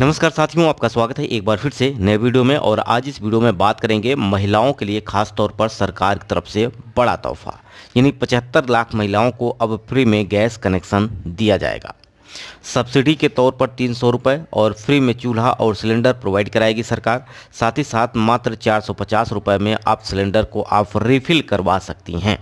नमस्कार साथियों आपका स्वागत है एक बार फिर से नए वीडियो में और आज इस वीडियो में बात करेंगे महिलाओं के लिए खास तौर पर सरकार की तरफ से बड़ा तोहफा यानी 75 लाख महिलाओं को अब फ्री में गैस कनेक्शन दिया जाएगा सब्सिडी के तौर पर तीन सौ रुपये और फ्री में चूल्हा और सिलेंडर प्रोवाइड कराएगी सरकार साथ ही साथ मात्र चार सौ पचास रुपये में आप सिलेंडर को आप रिफिल करवा सकती हैं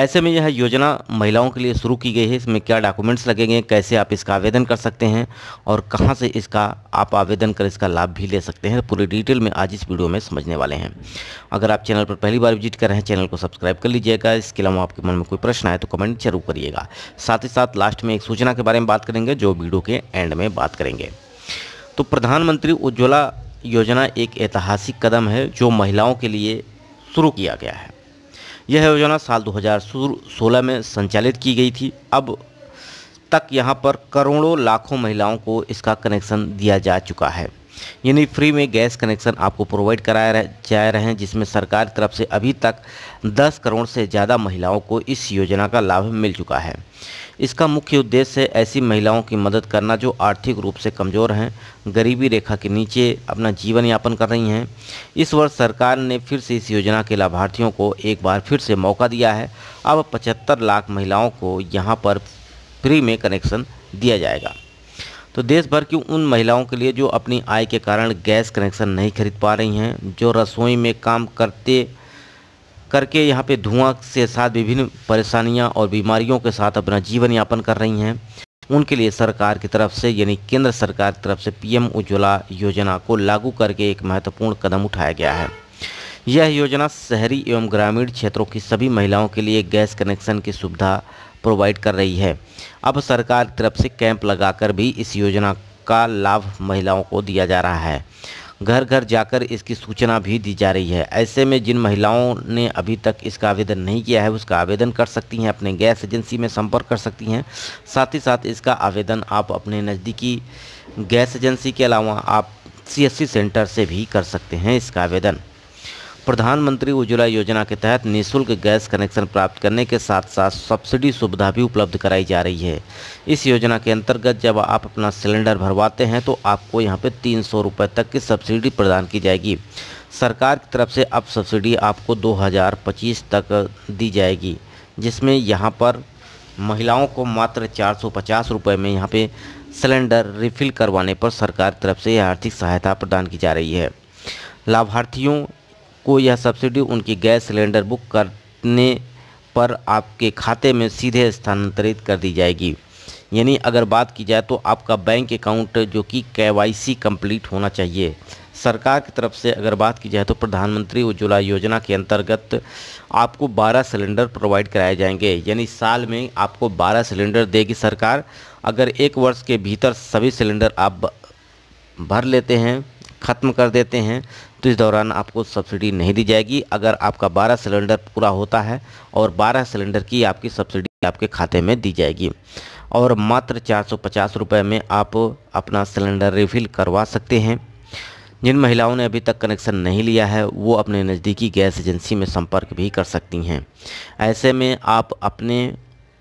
ऐसे में यह योजना महिलाओं के लिए शुरू की गई है इसमें क्या डॉक्यूमेंट्स लगेंगे कैसे आप इसका आवेदन कर सकते हैं और कहां से इसका आप आवेदन कर इसका लाभ भी ले सकते हैं तो पूरी डिटेल में आज इस वीडियो में समझने वाले हैं अगर आप चैनल पर पहली बार विजिट कर रहे हैं चैनल को सब्सक्राइब कर लीजिएगा इसके अलावा आपके मन में कोई प्रश्न आए तो कमेंट जरूर करिएगा साथ ही साथ लास्ट में एक सूचना के बारे में बात करेंगे देंगे जो वीडियो के एंड में बात करेंगे तो प्रधानमंत्री उज्ज्वला योजना एक ऐतिहासिक कदम है जो महिलाओं के लिए शुरू किया गया है यह योजना साल 2016 में संचालित की गई थी अब तक यहां पर करोड़ों लाखों महिलाओं को इसका कनेक्शन दिया जा चुका है यानी फ्री में गैस कनेक्शन आपको प्रोवाइड कराया जा रहे हैं जिसमें सरकार की तरफ से अभी तक 10 करोड़ से ज़्यादा महिलाओं को इस योजना का लाभ मिल चुका है इसका मुख्य उद्देश्य है ऐसी महिलाओं की मदद करना जो आर्थिक रूप से कमज़ोर हैं गरीबी रेखा के नीचे अपना जीवन यापन कर रही हैं इस वर्ष सरकार ने फिर से इस योजना के लाभार्थियों को एक बार फिर से मौका दिया है अब पचहत्तर लाख महिलाओं को यहाँ पर फ्री में कनेक्शन दिया जाएगा तो देश भर की उन महिलाओं के लिए जो अपनी आय के कारण गैस कनेक्शन नहीं खरीद पा रही हैं जो रसोई में काम करते करके यहाँ पे धुआं से साथ विभिन्न परेशानियाँ और बीमारियों के साथ अपना जीवन यापन कर रही हैं उनके लिए सरकार की तरफ से यानी केंद्र सरकार की तरफ से पीएम उज्ज्वला योजना को लागू करके एक महत्वपूर्ण कदम उठाया गया है यह योजना शहरी एवं ग्रामीण क्षेत्रों की सभी महिलाओं के लिए गैस कनेक्शन की सुविधा प्रोवाइड कर रही है अब सरकार तरफ से कैंप लगाकर भी इस योजना का लाभ महिलाओं को दिया जा रहा है घर घर जाकर इसकी सूचना भी दी जा रही है ऐसे में जिन महिलाओं ने अभी तक इसका आवेदन नहीं किया है उसका आवेदन कर सकती हैं अपने गैस एजेंसी में संपर्क कर सकती हैं साथ ही साथ इसका आवेदन आप अपने नज़दीकी गैस एजेंसी के अलावा आप सीएससी सेंटर से भी कर सकते हैं इसका आवेदन प्रधानमंत्री उज्ज्वला योजना के तहत निःशुल्क गैस कनेक्शन प्राप्त करने के साथ साथ सब्सिडी सुविधा भी उपलब्ध कराई जा रही है इस योजना के अंतर्गत जब आप अपना सिलेंडर भरवाते हैं तो आपको यहाँ पर तीन सौ रुपये तक की सब्सिडी प्रदान की जाएगी सरकार की तरफ से अब सब्सिडी आपको 2025 तक दी जाएगी जिसमें यहाँ पर महिलाओं को मात्र चार सौ पचास रुपये में यहाँ पे सिलेंडर रिफ़िल करवाने पर सरकार तरफ से आर्थिक सहायता प्रदान की जा रही है लाभार्थियों को यह सब्सिडी उनकी गैस सिलेंडर बुक करने पर आपके खाते में सीधे स्थानांतरित कर दी जाएगी यानी अगर बात की जाए तो आपका बैंक अकाउंट जो कि केवाईसी कंप्लीट होना चाहिए सरकार की तरफ से अगर बात की जाए तो प्रधानमंत्री उज्ज्वला योजना के अंतर्गत आपको 12 सिलेंडर प्रोवाइड कराए जाएंगे यानी साल में आपको 12 सिलेंडर देगी सरकार अगर एक वर्ष के भीतर सभी सिलेंडर आप भर लेते हैं ख़त्म कर देते हैं तो इस दौरान आपको सब्सिडी नहीं दी जाएगी अगर आपका 12 सिलेंडर पूरा होता है और 12 सिलेंडर की आपकी सब्सिडी आपके खाते में दी जाएगी और मात्र चार सौ में आप अपना सिलेंडर रिफ़िल करवा सकते हैं जिन महिलाओं ने अभी तक कनेक्शन नहीं लिया है वो अपने नज़दीकी गैस एजेंसी में संपर्क भी कर सकती हैं ऐसे में आप अपने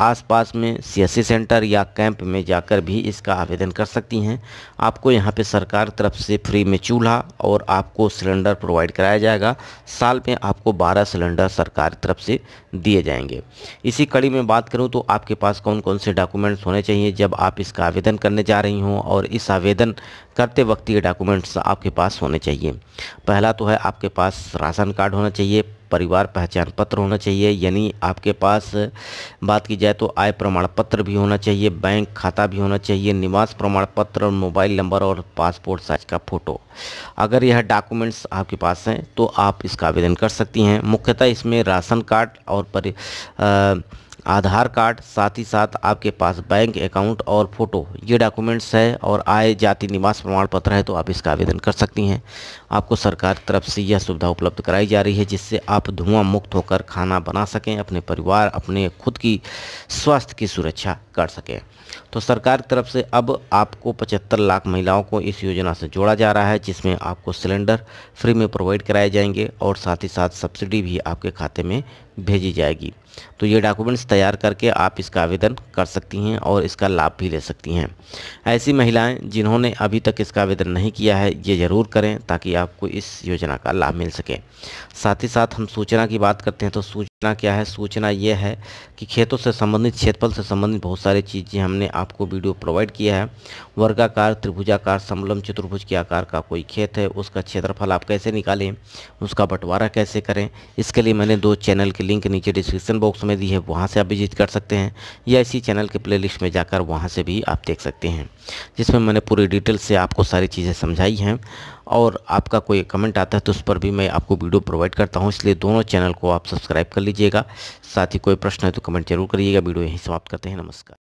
आसपास में सी सेंटर या कैंप में जाकर भी इसका आवेदन कर सकती हैं आपको यहाँ पे सरकार तरफ से फ्री में चूल्हा और आपको सिलेंडर प्रोवाइड कराया जाएगा साल में आपको 12 सिलेंडर सरकार तरफ से दिए जाएंगे इसी कड़ी में बात करूँ तो आपके पास कौन कौन से डॉक्यूमेंट्स होने चाहिए जब आप इसका आवेदन करने जा रही हों और इस आवेदन करते वक्त ये डॉक्यूमेंट्स आपके पास होने चाहिए पहला तो है आपके पास राशन कार्ड होना चाहिए परिवार पहचान पत्र होना चाहिए यानी आपके पास बात की जाए तो आय प्रमाण पत्र भी होना चाहिए बैंक खाता भी होना चाहिए निवास प्रमाण पत्र और मोबाइल नंबर और पासपोर्ट साइज का फ़ोटो अगर यह डॉक्यूमेंट्स आपके पास हैं तो आप इसका आवेदन कर सकती हैं मुख्यतः इसमें राशन कार्ड और परि आ, आधार कार्ड साथ ही साथ आपके पास बैंक अकाउंट और फ़ोटो ये डॉक्यूमेंट्स है और आय जाति निवास प्रमाण पत्र है तो आप इसका आवेदन कर सकती हैं आपको सरकार तरफ से यह सुविधा उपलब्ध कराई जा रही है जिससे आप धुआं मुक्त होकर खाना बना सकें अपने परिवार अपने खुद की स्वास्थ्य की सुरक्षा कर सकें तो सरकार की तरफ से अब आपको पचहत्तर लाख महिलाओं को इस योजना से जोड़ा जा रहा है जिसमें आपको सिलेंडर फ्री में प्रोवाइड कराए जाएंगे और साथ ही साथ सब्सिडी भी आपके खाते में भेजी जाएगी तो ये डॉक्यूमेंट्स तैयार करके आप इसका आवेदन कर सकती हैं और इसका लाभ भी ले सकती हैं ऐसी महिलाएं जिन्होंने अभी तक इसका आवेदन नहीं किया है ये ज़रूर करें ताकि आपको इस योजना का लाभ मिल सके साथ ही साथ हम सूचना की बात करते हैं तो सूचना सूचना क्या है सूचना यह है कि खेतों से संबंधित क्षेत्रफल से संबंधित बहुत सारी चीज़ें हमने आपको वीडियो प्रोवाइड किया है वर्गाकार त्रिभुजाकार समलम चतुर्भुज के आकार का कोई खेत है उसका क्षेत्रफल आप कैसे निकालें उसका बंटवारा कैसे करें इसके लिए मैंने दो चैनल के लिंक नीचे डिस्क्रिप्शन बॉक्स में दी है वहाँ से आप विजिट कर सकते हैं या इसी चैनल के प्ले में जाकर वहाँ से भी आप देख सकते हैं जिसमें मैंने पूरी डिटेल से आपको सारी चीज़ें समझाई हैं और आपका कोई कमेंट आता है तो उस पर भी मैं आपको वीडियो प्रोवाइड करता हूँ इसलिए दोनों चैनल को आप सब्सक्राइब कर लीजिएगा साथ ही कोई प्रश्न है तो कमेंट जरूर करिएगा वीडियो यहीं समाप्त करते हैं नमस्कार